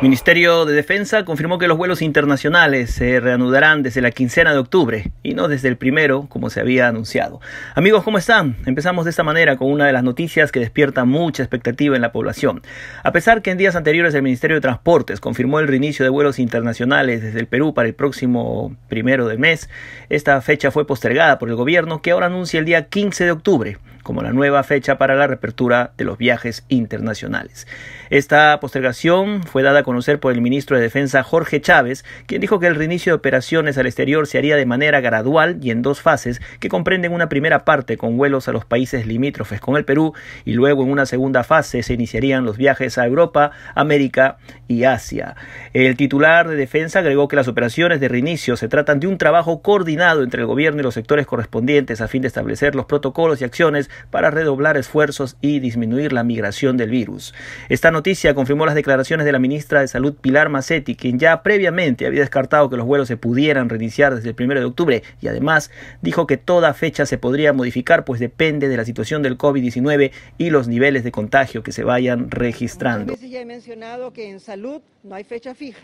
Ministerio de Defensa confirmó que los vuelos internacionales se reanudarán desde la quincena de octubre y no desde el primero, como se había anunciado. Amigos, ¿cómo están? Empezamos de esta manera con una de las noticias que despierta mucha expectativa en la población. A pesar que en días anteriores el Ministerio de Transportes confirmó el reinicio de vuelos internacionales desde el Perú para el próximo primero de mes, esta fecha fue postergada por el gobierno que ahora anuncia el día 15 de octubre como la nueva fecha para la reapertura de los viajes internacionales. Esta postergación fue dada a conocer por el ministro de Defensa Jorge Chávez, quien dijo que el reinicio de operaciones al exterior se haría de manera gradual y en dos fases que comprenden una primera parte con vuelos a los países limítrofes con el Perú y luego en una segunda fase se iniciarían los viajes a Europa, América y Asia. El titular de Defensa agregó que las operaciones de reinicio se tratan de un trabajo coordinado entre el gobierno y los sectores correspondientes a fin de establecer los protocolos y acciones para redoblar esfuerzos y disminuir la migración del virus. Esta noticia confirmó las declaraciones de la ministra de Salud Pilar Macetti, quien ya previamente había descartado que los vuelos se pudieran reiniciar desde el 1 de octubre y además dijo que toda fecha se podría modificar pues depende de la situación del COVID-19 y los niveles de contagio que se vayan registrando. ya he mencionado que en salud no hay fecha fija.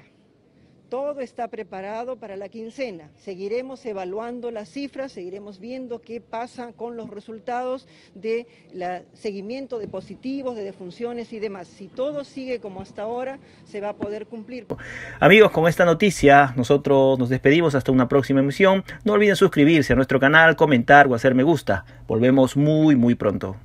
Todo está preparado para la quincena. Seguiremos evaluando las cifras, seguiremos viendo qué pasa con los resultados de seguimiento de positivos, de defunciones y demás. Si todo sigue como hasta ahora, se va a poder cumplir. Amigos, con esta noticia nosotros nos despedimos hasta una próxima emisión. No olviden suscribirse a nuestro canal, comentar o hacer me gusta. Volvemos muy muy pronto.